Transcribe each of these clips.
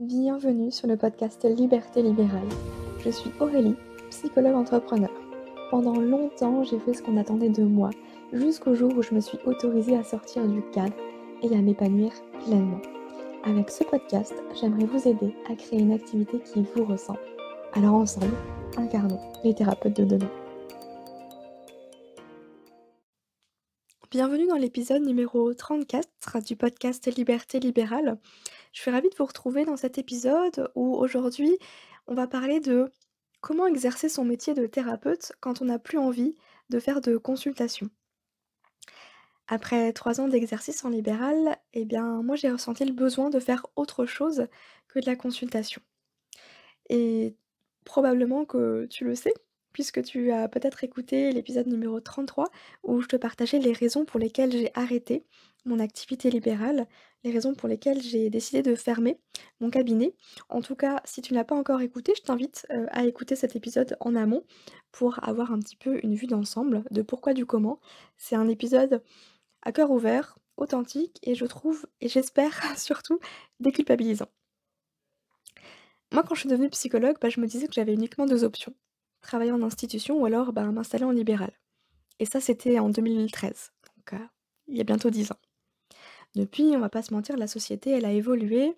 Bienvenue sur le podcast Liberté libérale. Je suis Aurélie, psychologue entrepreneur. Pendant longtemps, j'ai fait ce qu'on attendait de moi, jusqu'au jour où je me suis autorisée à sortir du cadre et à m'épanouir pleinement. Avec ce podcast, j'aimerais vous aider à créer une activité qui vous ressemble. Alors ensemble, incarnons les thérapeutes de demain. Bienvenue dans l'épisode numéro 34 du podcast Liberté libérale. Je suis ravie de vous retrouver dans cet épisode où aujourd'hui on va parler de comment exercer son métier de thérapeute quand on n'a plus envie de faire de consultation. Après trois ans d'exercice en libéral, eh bien moi j'ai ressenti le besoin de faire autre chose que de la consultation. Et probablement que tu le sais, puisque tu as peut-être écouté l'épisode numéro 33 où je te partageais les raisons pour lesquelles j'ai arrêté mon activité libérale, les raisons pour lesquelles j'ai décidé de fermer mon cabinet. En tout cas, si tu n'as pas encore écouté, je t'invite euh, à écouter cet épisode en amont pour avoir un petit peu une vue d'ensemble de pourquoi du comment. C'est un épisode à cœur ouvert, authentique et je trouve, et j'espère surtout, déculpabilisant. Moi, quand je suis devenue psychologue, bah, je me disais que j'avais uniquement deux options. Travailler en institution ou alors bah, m'installer en libéral. Et ça, c'était en 2013, donc euh, il y a bientôt 10 ans. Depuis, on va pas se mentir, la société, elle a évolué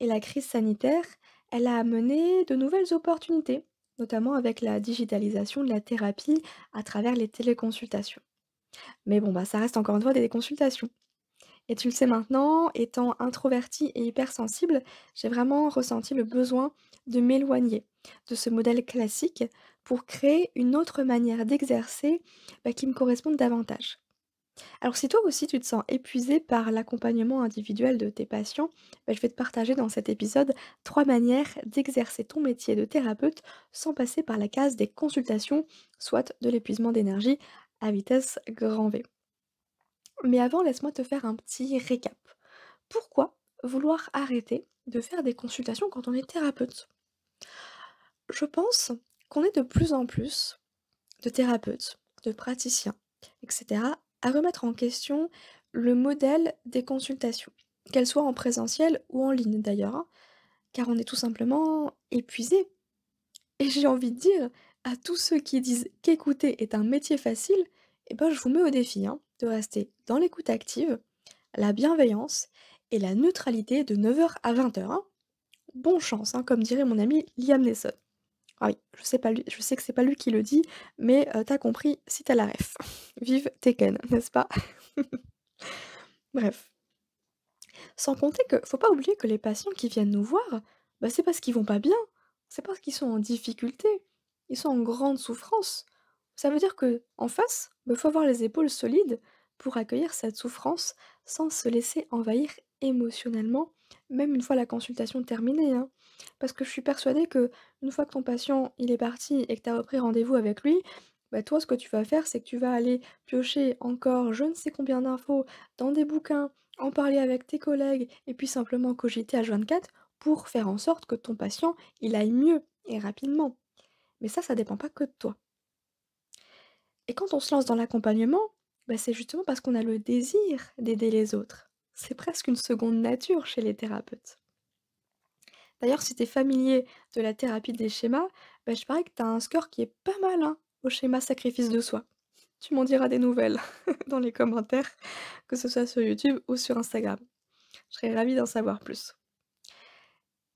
et la crise sanitaire, elle a amené de nouvelles opportunités, notamment avec la digitalisation de la thérapie à travers les téléconsultations. Mais bon, bah, ça reste encore une fois des consultations. Et tu le sais maintenant, étant introvertie et hypersensible, j'ai vraiment ressenti le besoin de m'éloigner de ce modèle classique pour créer une autre manière d'exercer bah, qui me corresponde davantage. Alors si toi aussi tu te sens épuisé par l'accompagnement individuel de tes patients, bah, je vais te partager dans cet épisode trois manières d'exercer ton métier de thérapeute sans passer par la case des consultations, soit de l'épuisement d'énergie à vitesse grand V. Mais avant, laisse-moi te faire un petit récap. Pourquoi vouloir arrêter de faire des consultations quand on est thérapeute Je pense qu'on est de plus en plus de thérapeutes, de praticiens, etc., à remettre en question le modèle des consultations, qu'elles soient en présentiel ou en ligne d'ailleurs, hein, car on est tout simplement épuisé. Et j'ai envie de dire à tous ceux qui disent qu'écouter est un métier facile, eh ben je vous mets au défi hein, de rester dans l'écoute active, la bienveillance et la neutralité de 9h à 20h. Hein. Bonne chance, comme dirait mon ami Liam Nesson. Ah oui, je sais, pas je sais que c'est pas lui qui le dit, mais euh, t'as compris si t'as la ref. Vive Tekken, n'est-ce pas Bref. Sans compter que faut pas oublier que les patients qui viennent nous voir, bah c'est parce qu'ils vont pas bien, c'est parce qu'ils sont en difficulté, ils sont en grande souffrance. Ça veut dire que en face, il bah, faut avoir les épaules solides pour accueillir cette souffrance sans se laisser envahir émotionnellement même une fois la consultation terminée, hein. parce que je suis persuadée que une fois que ton patient il est parti et que tu as repris rendez-vous avec lui, bah, toi ce que tu vas faire c'est que tu vas aller piocher encore je ne sais combien d'infos dans des bouquins, en parler avec tes collègues et puis simplement cogiter à 24 pour faire en sorte que ton patient il aille mieux et rapidement. Mais ça, ça dépend pas que de toi. Et quand on se lance dans l'accompagnement, bah, c'est justement parce qu'on a le désir d'aider les autres. C'est presque une seconde nature chez les thérapeutes. D'ailleurs, si tu es familier de la thérapie des schémas, bah, je parie que tu as un score qui est pas mal hein, au schéma sacrifice de soi. Tu m'en diras des nouvelles dans les commentaires, que ce soit sur YouTube ou sur Instagram. Je serais ravie d'en savoir plus.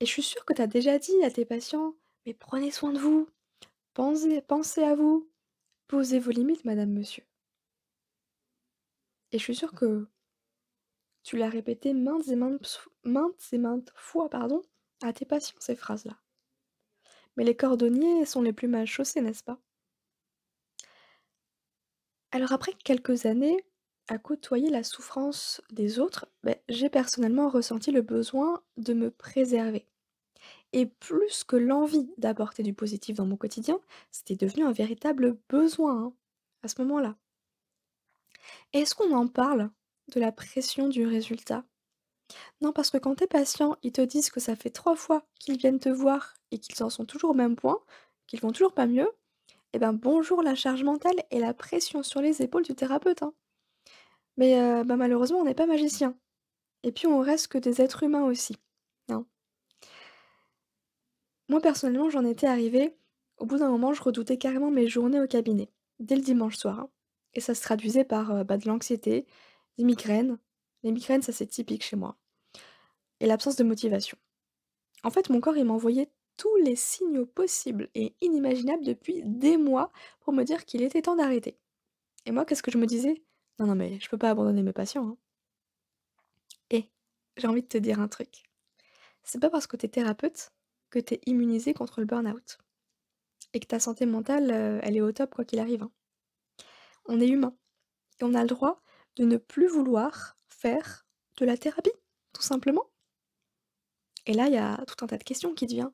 Et je suis sûre que tu as déjà dit à tes patients, mais prenez soin de vous, pensez, pensez à vous, posez vos limites, madame, monsieur. Et je suis sûre que tu l'as répété maintes et maintes, maintes fois pardon, à tes patients, ces phrases-là. Mais les cordonniers sont les plus mal chaussés, n'est-ce pas Alors après quelques années à côtoyer la souffrance des autres, ben, j'ai personnellement ressenti le besoin de me préserver. Et plus que l'envie d'apporter du positif dans mon quotidien, c'était devenu un véritable besoin hein, à ce moment-là. Est-ce qu'on en parle de la pression du résultat. Non, parce que quand tes patients, ils te disent que ça fait trois fois qu'ils viennent te voir et qu'ils en sont toujours au même point, qu'ils vont toujours pas mieux, eh ben bonjour la charge mentale et la pression sur les épaules du thérapeute. Hein. Mais euh, bah malheureusement, on n'est pas magicien. Et puis on reste que des êtres humains aussi. Non. Moi personnellement, j'en étais arrivée. Au bout d'un moment, je redoutais carrément mes journées au cabinet, dès le dimanche soir. Hein. Et ça se traduisait par euh, bah, de l'anxiété, les migraines. Les migraines, ça c'est typique chez moi. Et l'absence de motivation. En fait, mon corps, il m'envoyait tous les signaux possibles et inimaginables depuis des mois pour me dire qu'il était temps d'arrêter. Et moi, qu'est-ce que je me disais Non, non, mais je peux pas abandonner mes patients. Hein. Et j'ai envie de te dire un truc. C'est pas parce que t'es thérapeute que t'es immunisé contre le burn-out. Et que ta santé mentale, euh, elle est au top quoi qu'il arrive. Hein. On est humain. Et on a le droit de ne plus vouloir faire de la thérapie, tout simplement. Et là, il y a tout un tas de questions qui deviennent.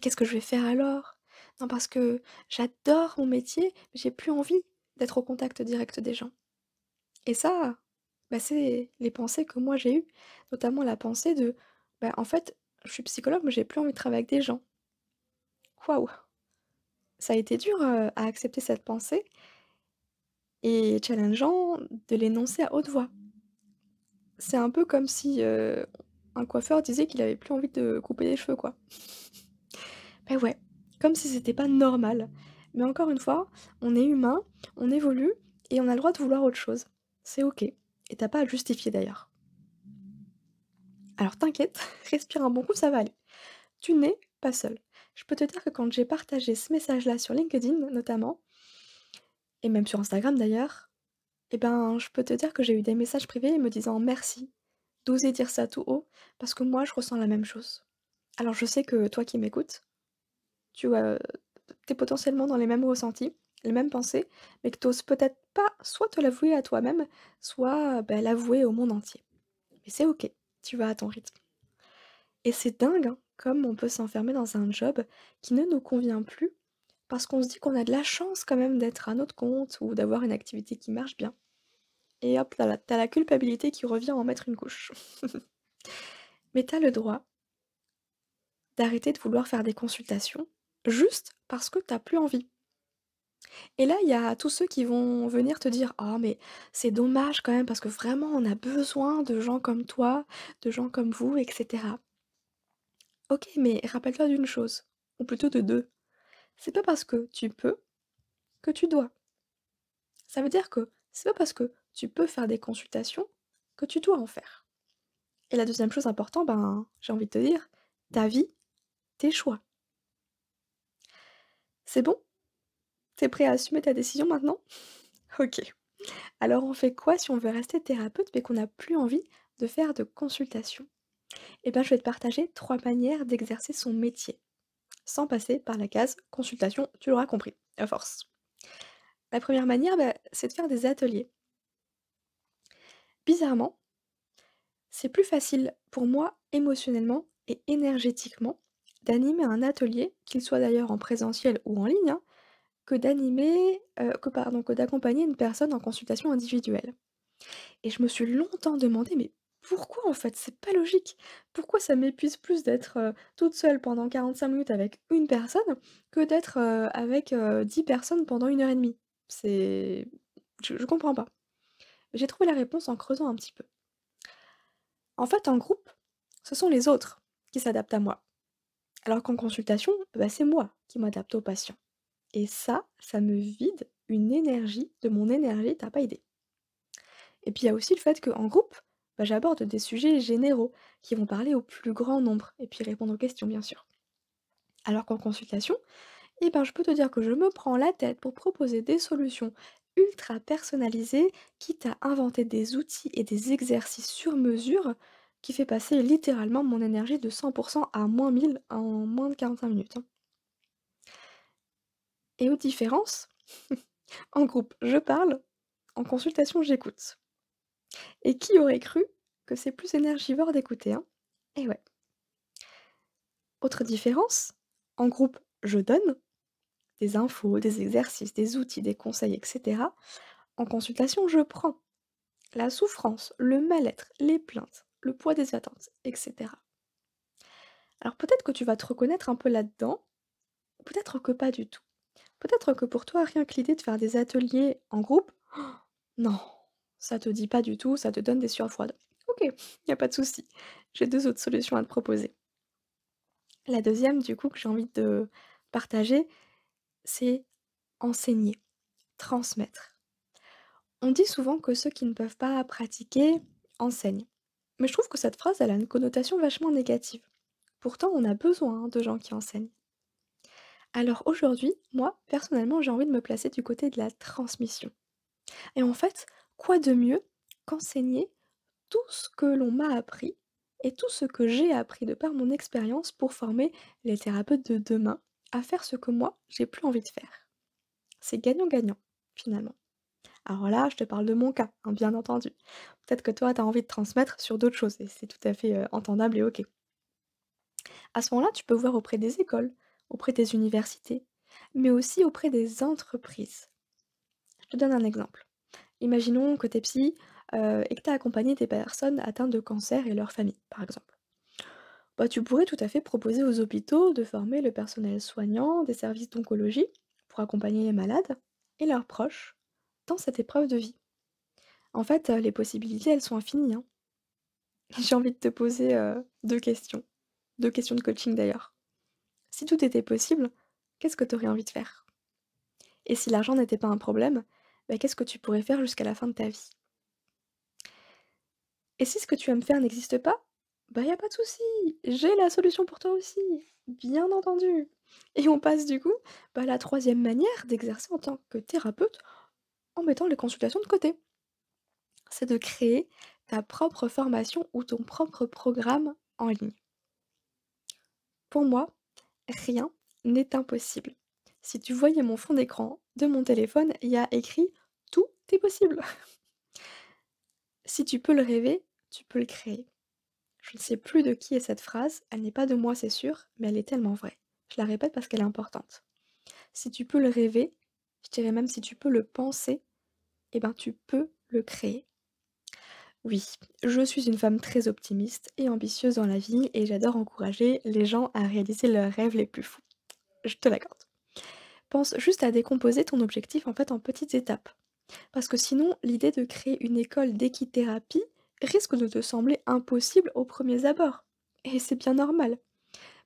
Qu'est-ce que je vais faire alors Non, parce que j'adore mon métier, mais j'ai plus envie d'être au contact direct des gens. Et ça, bah, c'est les pensées que moi j'ai eues, notamment la pensée de bah, en fait, je suis psychologue, mais j'ai plus envie de travailler avec des gens. Waouh Ça a été dur euh, à accepter cette pensée, et challengeant de l'énoncer à haute voix. C'est un peu comme si euh, un coiffeur disait qu'il avait plus envie de couper les cheveux, quoi. ben ouais, comme si c'était pas normal. Mais encore une fois, on est humain, on évolue et on a le droit de vouloir autre chose. C'est ok. Et t'as pas à justifier d'ailleurs. Alors t'inquiète, respire un bon coup, ça va aller. Tu n'es pas seul. Je peux te dire que quand j'ai partagé ce message-là sur LinkedIn, notamment, et même sur Instagram d'ailleurs, eh ben, je peux te dire que j'ai eu des messages privés me disant merci d'oser dire ça tout haut, parce que moi, je ressens la même chose. Alors je sais que toi qui m'écoutes, tu euh, es potentiellement dans les mêmes ressentis, les mêmes pensées, mais que tu oses peut-être pas soit te l'avouer à toi-même, soit ben, l'avouer au monde entier. Mais c'est ok, tu vas à ton rythme. Et c'est dingue hein, comme on peut s'enfermer dans un job qui ne nous convient plus parce qu'on se dit qu'on a de la chance quand même d'être à notre compte ou d'avoir une activité qui marche bien. Et hop, t'as la, as la culpabilité qui revient en mettre une couche. Mais t'as le droit d'arrêter de vouloir faire des consultations juste parce que t'as plus envie. Et là, il y a tous ceux qui vont venir te dire Ah, oh, mais c'est dommage quand même, parce que vraiment, on a besoin de gens comme toi, de gens comme vous, etc. Ok, mais rappelle-toi d'une chose, ou plutôt de deux c'est pas parce que tu peux que tu dois. Ça veut dire que c'est pas parce que tu peux faire des consultations que tu dois en faire. Et la deuxième chose importante, ben, j'ai envie de te dire, ta vie, tes choix. C'est bon T'es prêt à assumer ta décision maintenant Ok. Alors on fait quoi si on veut rester thérapeute mais qu'on n'a plus envie de faire de consultations Eh bien je vais te partager trois manières d'exercer son métier sans passer par la case consultation, tu l'auras compris, à force. La première manière, bah, c'est de faire des ateliers. Bizarrement, c'est plus facile pour moi émotionnellement et énergétiquement d'animer un atelier, qu'il soit d'ailleurs en présentiel ou en ligne, hein, que d'animer, euh, que pardon, que d'accompagner une personne en consultation individuelle. Et je me suis longtemps demandé mais pourquoi en fait? C'est pas logique. Pourquoi ça m'épuise plus d'être, toute seule pendant 45 minutes avec une personne que d'être, avec, 10 personnes pendant une heure et demie? C'est je comprends pas. J'ai trouvé la réponse en creusant un petit peu. En fait, en groupe, ce sont les autres qui s'adaptent à moi. Alors qu'en consultation, bah, c'est moi qui m'adapte aux patients et ça, ça me vide une énergie, de mon énergie, t'as pas idée. Et puis il y a aussi le fait qu'en groupe bah, j'aborde des sujets généraux qui vont parler au plus grand nombre et puis répondre aux questions bien sûr. Alors qu'en consultation, eh ben, je peux te dire que je me prends la tête pour proposer des solutions ultra personnalisées, quitte à inventer des outils et des exercices sur mesure qui fait passer littéralement mon énergie de 100% à moins 1000 en moins de 45 minutes. Hein. Et aux différences, en groupe je parle, en consultation j'écoute. Et qui aurait cru que c'est plus énergivore d'écouter, hein Eh ouais. Autre différence, en groupe, je donne des infos, des exercices, des outils, des conseils, etc. En consultation, je prends la souffrance, le mal-être, les plaintes, le poids des attentes, etc. Alors peut-être que tu vas te reconnaître un peu là-dedans, peut-être que pas du tout. Peut-être que pour toi, rien que l'idée de faire des ateliers en groupe, non, ça te dit pas du tout, ça te donne des sueurs froides. Ok, il n'y a pas de souci. J'ai deux autres solutions à te proposer. La deuxième, du coup, que j'ai envie de partager, c'est enseigner, transmettre. On dit souvent que ceux qui ne peuvent pas pratiquer enseignent. Mais je trouve que cette phrase, elle a une connotation vachement négative. Pourtant, on a besoin de gens qui enseignent. Alors aujourd'hui, moi, personnellement, j'ai envie de me placer du côté de la transmission. Et en fait, Quoi de mieux qu'enseigner tout ce que l'on m'a appris et tout ce que j'ai appris de par mon expérience pour former les thérapeutes de demain à faire ce que moi j'ai plus envie de faire. C'est gagnant-gagnant, finalement. Alors là, je te parle de mon cas, hein, bien entendu. Peut-être que toi, tu as envie de transmettre sur d'autres choses, et c'est tout à fait entendable et ok. À ce moment-là, tu peux voir auprès des écoles, auprès des universités, mais aussi auprès des entreprises. Je te donne un exemple. Imaginons que tu es psy euh, et que tu as accompagné des personnes atteintes de cancer et leur famille, par exemple. Bah, tu pourrais tout à fait proposer aux hôpitaux de former le personnel soignant des services d'oncologie pour accompagner les malades et leurs proches dans cette épreuve de vie. En fait, euh, les possibilités, elles sont infinies. Hein. J'ai envie de te poser euh, deux questions. Deux questions de coaching d'ailleurs. Si tout était possible, qu'est-ce que tu aurais envie de faire Et si l'argent n'était pas un problème, bah, qu'est-ce que tu pourrais faire jusqu'à la fin de ta vie Et si ce que tu aimes faire n'existe pas, bah n'y a pas de souci, j'ai la solution pour toi aussi, bien entendu. Et on passe du coup à bah, la troisième manière d'exercer en tant que thérapeute en mettant les consultations de côté. C'est de créer ta propre formation ou ton propre programme en ligne. Pour moi, rien n'est impossible si tu voyais mon fond d'écran de mon téléphone, il y a écrit Tout est possible. si tu peux le rêver, tu peux le créer. Je ne sais plus de qui est cette phrase, elle n'est pas de moi, c'est sûr, mais elle est tellement vraie. Je la répète parce qu'elle est importante. Si tu peux le rêver, je dirais même si tu peux le penser, eh ben tu peux le créer. Oui, je suis une femme très optimiste et ambitieuse dans la vie et j'adore encourager les gens à réaliser leurs rêves les plus fous. Je te l'accorde pense juste à décomposer ton objectif en fait en petites étapes. Parce que sinon, l'idée de créer une école d'équithérapie risque de te sembler impossible aux premiers abords. Et c'est bien normal.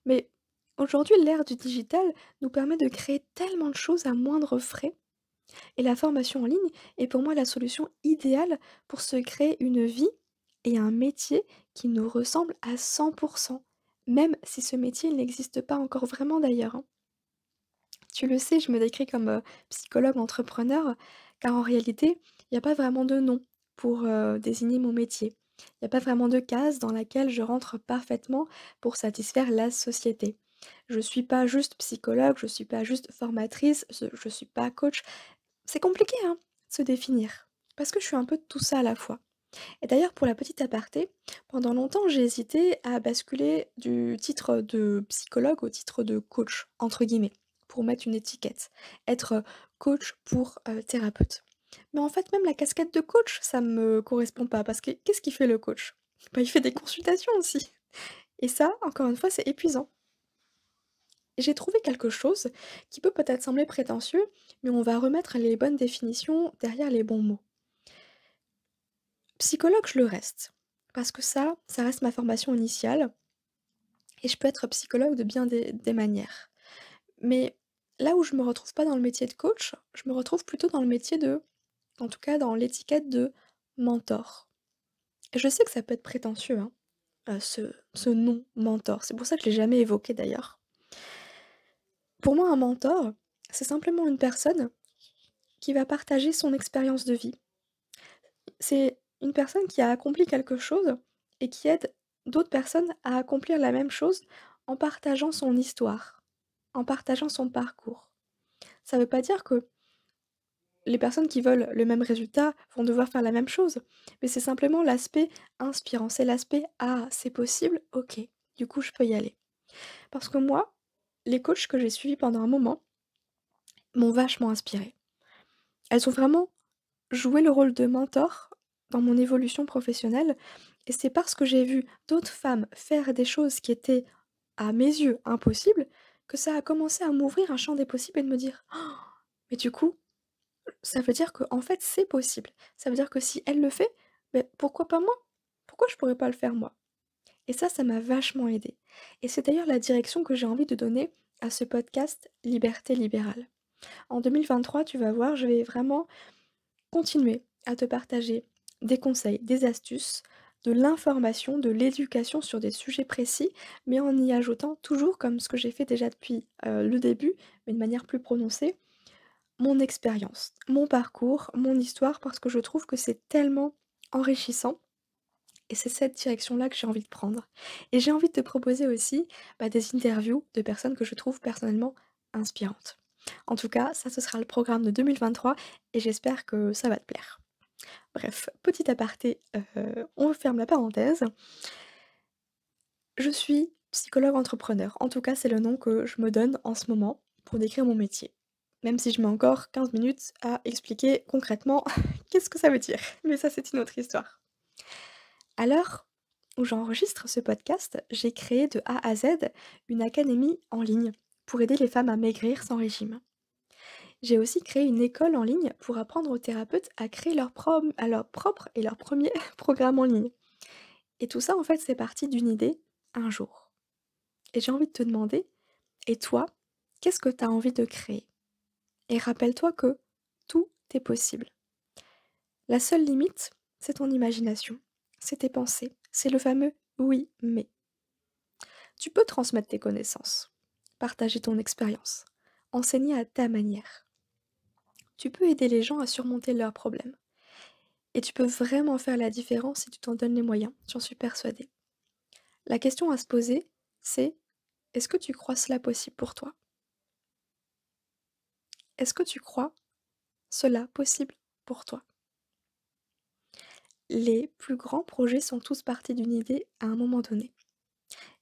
Mais aujourd'hui, l'ère du digital nous permet de créer tellement de choses à moindre frais. Et la formation en ligne est pour moi la solution idéale pour se créer une vie et un métier qui nous ressemble à 100%, même si ce métier n'existe pas encore vraiment d'ailleurs. Hein. Tu le sais, je me décris comme psychologue entrepreneur, car en réalité, il n'y a pas vraiment de nom pour désigner mon métier. Il n'y a pas vraiment de case dans laquelle je rentre parfaitement pour satisfaire la société. Je ne suis pas juste psychologue, je ne suis pas juste formatrice, je ne suis pas coach. C'est compliqué hein, de se définir, parce que je suis un peu tout ça à la fois. Et d'ailleurs, pour la petite aparté, pendant longtemps, j'ai hésité à basculer du titre de psychologue au titre de coach, entre guillemets pour mettre une étiquette, être coach pour thérapeute. Mais en fait, même la casquette de coach, ça me correspond pas parce que qu'est-ce qu'il fait le coach bah, Il fait des consultations aussi. Et ça, encore une fois, c'est épuisant. J'ai trouvé quelque chose qui peut peut-être sembler prétentieux, mais on va remettre les bonnes définitions derrière les bons mots. Psychologue, je le reste, parce que ça, ça reste ma formation initiale, et je peux être psychologue de bien des manières. Mais là où je me retrouve pas dans le métier de coach, je me retrouve plutôt dans le métier de, en tout cas dans l'étiquette de mentor. je sais que ça peut être prétentieux, hein, euh, ce, ce nom mentor. C'est pour ça que je l'ai jamais évoqué d'ailleurs. Pour moi, un mentor, c'est simplement une personne qui va partager son expérience de vie. C'est une personne qui a accompli quelque chose et qui aide d'autres personnes à accomplir la même chose en partageant son histoire en partageant son parcours. Ça ne veut pas dire que les personnes qui veulent le même résultat vont devoir faire la même chose, mais c'est simplement l'aspect inspirant, c'est l'aspect ah, c'est possible, ok, du coup je peux y aller. Parce que moi, les coachs que j'ai suivis pendant un moment m'ont vachement inspirée. Elles ont vraiment joué le rôle de mentor dans mon évolution professionnelle, et c'est parce que j'ai vu d'autres femmes faire des choses qui étaient à mes yeux impossibles que ça a commencé à m'ouvrir un champ des possibles et de me dire «Oh, mais du coup, ça veut dire que en fait c'est possible. Ça veut dire que si elle le fait, pourquoi pas moi Pourquoi je pourrais pas le faire moi Et ça, ça m'a vachement aidé. Et c'est d'ailleurs la direction que j'ai envie de donner à ce podcast Liberté libérale. En 2023, tu vas voir, je vais vraiment continuer à te partager des conseils, des astuces de l'information, de l'éducation sur des sujets précis, mais en y ajoutant toujours, comme ce que j'ai fait déjà depuis euh, le début, mais de manière plus prononcée, mon expérience, mon parcours, mon histoire, parce que je trouve que c'est tellement enrichissant. Et c'est cette direction-là que j'ai envie de prendre. Et j'ai envie de te proposer aussi bah, des interviews de personnes que je trouve personnellement inspirantes. En tout cas, ça ce sera le programme de 2023 et j'espère que ça va te plaire. Bref, petit aparté, euh, on ferme la parenthèse. Je suis psychologue entrepreneur, en tout cas c'est le nom que je me donne en ce moment pour décrire mon métier. Même si je mets encore 15 minutes à expliquer concrètement qu'est-ce que ça veut dire. Mais ça c'est une autre histoire. À l'heure où j'enregistre ce podcast, j'ai créé de A à Z une académie en ligne pour aider les femmes à maigrir sans régime. J'ai aussi créé une école en ligne pour apprendre aux thérapeutes à créer leur, leur propre et leur premier programme en ligne. Et tout ça, en fait, c'est parti d'une idée, un jour. Et j'ai envie de te demander, et toi, qu'est-ce que tu as envie de créer Et rappelle-toi que tout est possible. La seule limite, c'est ton imagination, c'est tes pensées, c'est le fameux oui mais. Tu peux transmettre tes connaissances, partager ton expérience, enseigner à ta manière tu peux aider les gens à surmonter leurs problèmes. Et tu peux vraiment faire la différence si tu t'en donnes les moyens, j'en suis persuadée. La question à se poser, c'est est-ce que tu crois cela possible pour toi Est-ce que tu crois cela possible pour toi Les plus grands projets sont tous partis d'une idée à un moment donné.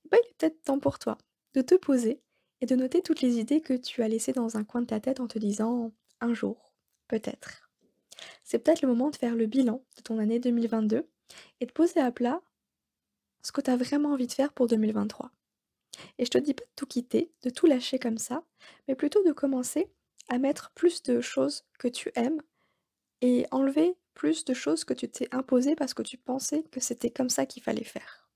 Eh ben, il est peut-être temps pour toi de te poser et de noter toutes les idées que tu as laissées dans un coin de ta tête en te disant un jour, peut-être. C'est peut-être le moment de faire le bilan de ton année 2022 et de poser à plat ce que tu as vraiment envie de faire pour 2023. Et je te dis pas de tout quitter, de tout lâcher comme ça, mais plutôt de commencer à mettre plus de choses que tu aimes et enlever plus de choses que tu t'es imposées parce que tu pensais que c'était comme ça qu'il fallait faire.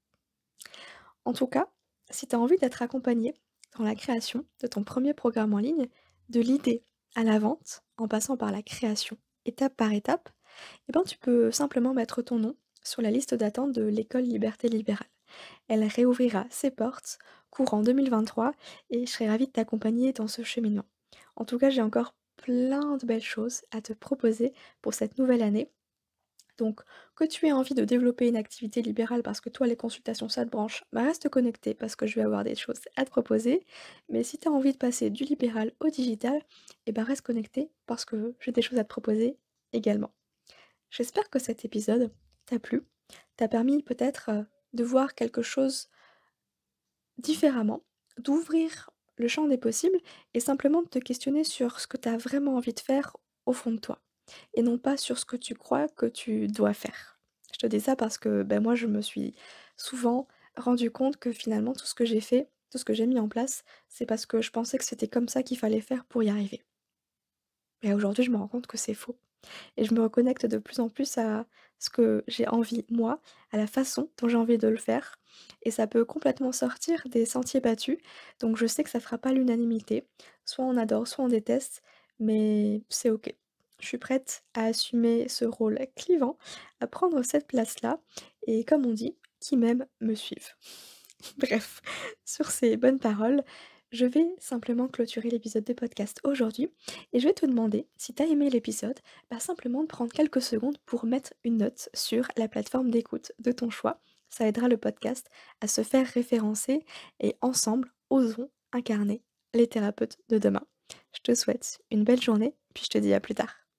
En tout cas, si tu as envie d'être accompagné dans la création de ton premier programme en ligne, de l'idée à la vente, en passant par la création, étape par étape, eh ben, tu peux simplement mettre ton nom sur la liste d'attente de l'école Liberté Libérale. Elle réouvrira ses portes courant 2023 et je serai ravie de t'accompagner dans ce cheminement. En tout cas, j'ai encore plein de belles choses à te proposer pour cette nouvelle année donc, que tu aies envie de développer une activité libérale parce que toi, les consultations, ça te branche, bah, reste connecté parce que je vais avoir des choses à te proposer. Mais si tu as envie de passer du libéral au digital, et eh ben, reste connecté parce que j'ai des choses à te proposer également. J'espère que cet épisode t'a plu, t'a permis peut-être euh, de voir quelque chose différemment, d'ouvrir le champ des possibles et simplement de te questionner sur ce que tu as vraiment envie de faire au fond de toi et non pas sur ce que tu crois que tu dois faire. Je te dis ça parce que ben, moi, je me suis souvent rendu compte que finalement, tout ce que j'ai fait, tout ce que j'ai mis en place, c'est parce que je pensais que c'était comme ça qu'il fallait faire pour y arriver. Mais aujourd'hui, je me rends compte que c'est faux. Et je me reconnecte de plus en plus à ce que j'ai envie, moi, à la façon dont j'ai envie de le faire. Et ça peut complètement sortir des sentiers battus. Donc je sais que ça fera pas l'unanimité. Soit on adore, soit on déteste. Mais c'est ok je suis prête à assumer ce rôle clivant, à prendre cette place-là, et comme on dit, qui m'aime me suive. Bref, sur ces bonnes paroles, je vais simplement clôturer l'épisode de podcast aujourd'hui et je vais te demander, si t'as aimé l'épisode, bah simplement de prendre quelques secondes pour mettre une note sur la plateforme d'écoute de ton choix. Ça aidera le podcast à se faire référencer et ensemble, osons incarner les thérapeutes de demain. Je te souhaite une belle journée, puis je te dis à plus tard.